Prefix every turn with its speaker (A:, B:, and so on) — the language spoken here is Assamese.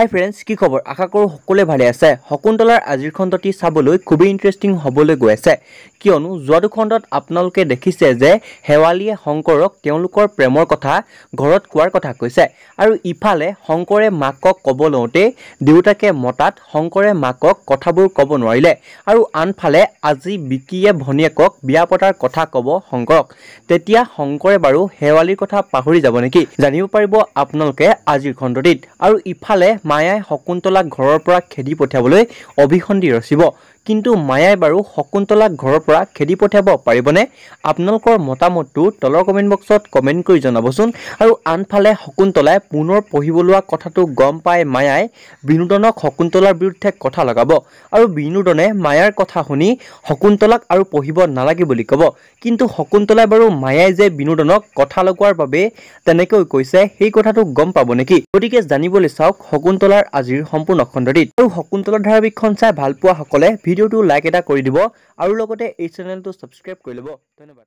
A: হাই ফ্ৰেণ্ডছ কি খবৰ আশা কৰোঁ সকলোৱে ভালে আছে শকুন্তলাৰ আজিৰ খণ্ডটি চাবলৈ খুবেই ইণ্টাৰেষ্টিং হ'বলৈ গৈ আছে কিয়নো যোৱাটো খণ্ডত আপোনালোকে দেখিছে যে শেৱালীয়ে শংকৰক তেওঁলোকৰ প্ৰেমৰ কথা ঘৰত কোৱাৰ কথা কৈছে আৰু ইফালে শংকৰে মাকক ক'ব লওঁতেই দেউতাকে মতাত শংকৰে মাকক কথাবোৰ ক'ব নোৱাৰিলে আৰু আনফালে আজি বিকিয়ে ভনীয়েকক বিয়া পতাৰ কথা ক'ব শংকৰক তেতিয়া শংকৰে বাৰু শেৱালীৰ কথা পাহৰি যাব নেকি জানিব পাৰিব আপোনালোকে আজিৰ খণ্ডটিত আৰু ইফালে মায়াই শকুন্তলাক ঘৰৰ পৰা খেদি পঠিয়াবলৈ অবিসন্ধি ৰচিব কিন্তু মায়াই বাৰু শকুন্তলাক ঘৰৰ পৰা খেদি পঠিয়াব পাৰিবনে আপোনালোকৰ মতামতটো তলৰ কমেণ্ট বক্সত কমেণ্ট কৰি জনাবচোন আৰু আনফালে শকুন্তলাই পুনৰ পঢ়িব লোৱা কথাটো গম পাই মায়াই বিনোদনক শকুন্তলাৰ বিৰুদ্ধে কথা লগাব আৰু বিনোদনে মায়াৰ কথা শুনি শকুন্তলাক আৰু পঢ়িব নালাগে বুলি ক'ব কিন্তু শকুন্তলাই বাৰু মায়াই যে বিনোদনক কথা লগোৱাৰ বাবে তেনেকৈ কৈছে সেই কথাটো গম পাব নেকি গতিকে জানিবলৈ চাওক শকুন্তলাৰ আজিৰ সম্পূৰ্ণ খণ্ডটিত আৰু শকুন্তলাৰ ধাৰাবাহিকখন চাই ভাল ভালপোৱাসকলে ভিডিঅ' ভিডিওটো লাইক এটা কৰি দিব আৰু লগতে এই চেনেলটো ছাবস্ক্ৰাইব কৰি ল'ব ধন্যবাদ